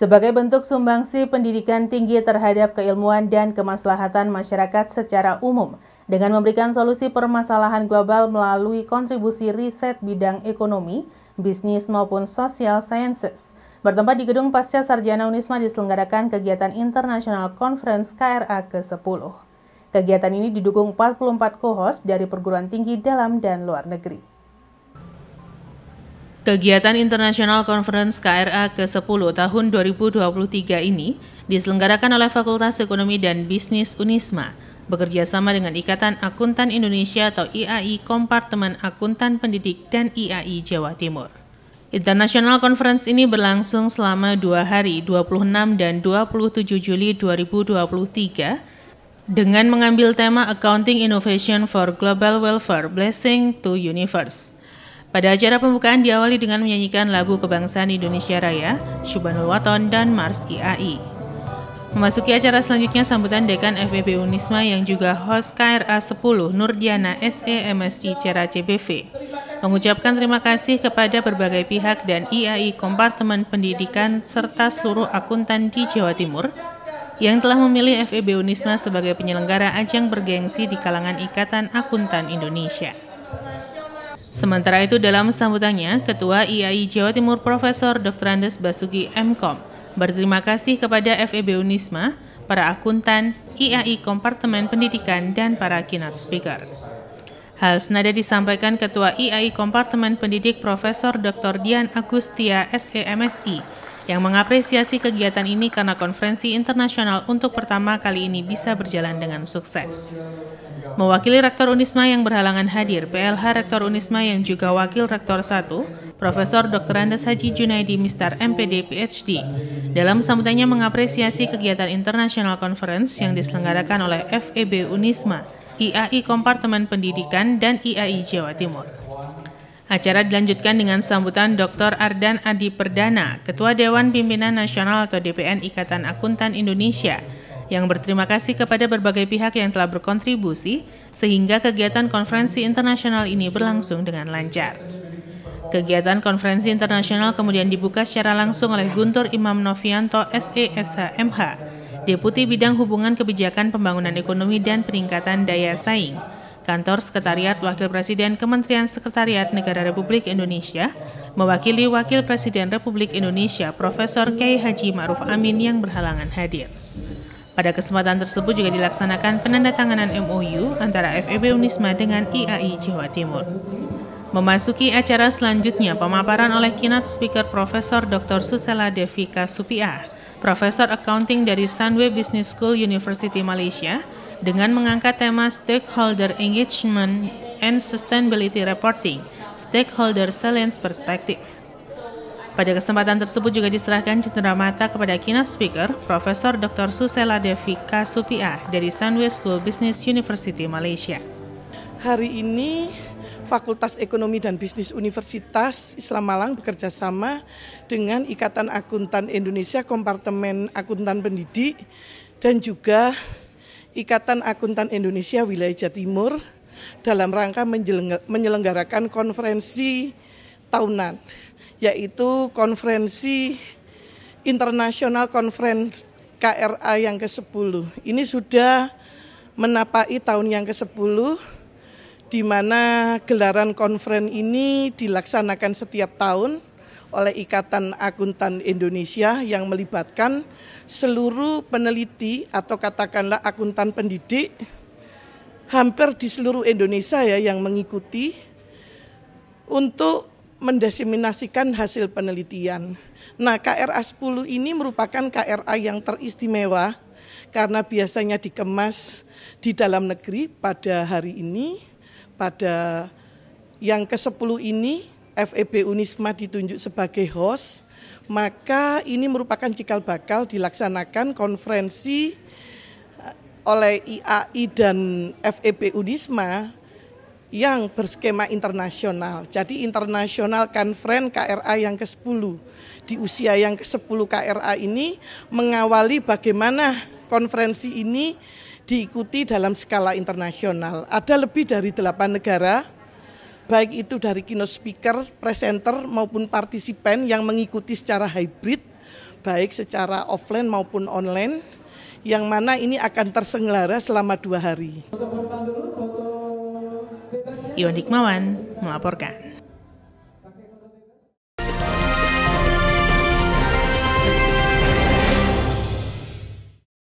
sebagai bentuk sumbangsi pendidikan tinggi terhadap keilmuan dan kemaslahatan masyarakat secara umum dengan memberikan solusi permasalahan global melalui kontribusi riset bidang ekonomi, bisnis maupun social sciences. Bertempat di Gedung Pasca Sarjana Unisma diselenggarakan kegiatan International Conference KRA ke-10. Kegiatan ini didukung 44 co-host dari perguruan tinggi dalam dan luar negeri. Kegiatan International Conference KRA ke-10 tahun 2023 ini diselenggarakan oleh Fakultas Ekonomi dan Bisnis UNISMA bekerjasama dengan Ikatan Akuntan Indonesia atau IAI Kompartemen Akuntan Pendidik dan IAI Jawa Timur. International Conference ini berlangsung selama dua hari, 26 dan 27 Juli 2023, dengan mengambil tema Accounting Innovation for Global Welfare – Blessing to Universe – pada acara pembukaan diawali dengan menyanyikan lagu kebangsaan Indonesia Raya, Syubanul Waton dan Mars IAI. Memasuki acara selanjutnya sambutan Dekan FEB Unisma yang juga host KRA 10 Nurdiana SEMSI Cera CBV. Mengucapkan terima kasih kepada berbagai pihak dan IAI Kompartemen Pendidikan serta seluruh akuntan di Jawa Timur yang telah memilih FEB Unisma sebagai penyelenggara ajang bergengsi di kalangan Ikatan Akuntan Indonesia. Sementara itu dalam sambutannya, Ketua IAI Jawa Timur Profesor Dr. Andes Basuki MKOM berterima kasih kepada FEB Unisma, para akuntan, IAI Kompartemen Pendidikan, dan para keynote speaker. Hal senada disampaikan Ketua IAI Kompartemen Pendidik Profesor Dr. Dian Agustia SEMSI yang mengapresiasi kegiatan ini karena konferensi internasional untuk pertama kali ini bisa berjalan dengan sukses. Mewakili Rektor Unisma yang berhalangan hadir, PLH Rektor Unisma yang juga Wakil Rektor 1, Profesor Dr. Andes Haji Junaidi Mistar MPD PhD, dalam sambutannya mengapresiasi kegiatan International Conference yang diselenggarakan oleh FEB Unisma, IAI Kompartemen Pendidikan, dan IAI Jawa Timur. Acara dilanjutkan dengan sambutan Dr. Ardan Adi Perdana, Ketua Dewan Pimpinan Nasional atau DPN Ikatan Akuntan Indonesia, yang berterima kasih kepada berbagai pihak yang telah berkontribusi sehingga kegiatan konferensi internasional ini berlangsung dengan lancar. Kegiatan konferensi internasional kemudian dibuka secara langsung oleh Guntur Imam Novianto SESHMH, Deputi Bidang Hubungan Kebijakan Pembangunan Ekonomi dan Peningkatan Daya Saing, Kantor Sekretariat Wakil Presiden Kementerian Sekretariat Negara Republik Indonesia, mewakili Wakil Presiden Republik Indonesia Profesor K. Haji Ma'ruf Amin yang berhalangan hadir. Pada kesempatan tersebut juga dilaksanakan penandatanganan MOU antara FEB Unisma dengan IAI Jawa Timur. Memasuki acara selanjutnya pemaparan oleh keynote speaker Profesor Dr. Susela Devika Supiah, Profesor Accounting dari Sunway Business School University Malaysia, dengan mengangkat tema Stakeholder Engagement and Sustainability Reporting, Stakeholder Salience Perspective. Pada kesempatan tersebut juga diserahkan cenderamata kepada keynote speaker Profesor Dr. Susela Devika Supiah dari Sunway School Business University Malaysia. Hari ini Fakultas Ekonomi dan Bisnis Universitas Islam Malang bekerja sama dengan Ikatan Akuntan Indonesia Kompartemen Akuntan Pendidik dan juga Ikatan Akuntan Indonesia Wilayah Jawa Timur dalam rangka menyelenggarakan konferensi tahunan, yaitu konferensi internasional konferensi KRA yang ke-10. Ini sudah menapai tahun yang ke-10 di mana gelaran konferensi ini dilaksanakan setiap tahun oleh Ikatan Akuntan Indonesia yang melibatkan seluruh peneliti atau katakanlah akuntan pendidik hampir di seluruh Indonesia ya yang mengikuti untuk mendesiminasikan hasil penelitian. Nah, KRA 10 ini merupakan KRA yang teristimewa karena biasanya dikemas di dalam negeri pada hari ini, pada yang ke-10 ini FEB Unisma ditunjuk sebagai host, maka ini merupakan cikal bakal dilaksanakan konferensi eh, oleh IAI dan FEB Unisma yang berskema internasional. Jadi kan Friend KRA yang ke-10. Di usia yang ke-10 KRA ini mengawali bagaimana konferensi ini diikuti dalam skala internasional. Ada lebih dari 8 negara baik itu dari keynote speaker, presenter maupun partisipan yang mengikuti secara hybrid baik secara offline maupun online yang mana ini akan tersenggara selama dua hari. Iwan Hikmawan melaporkan.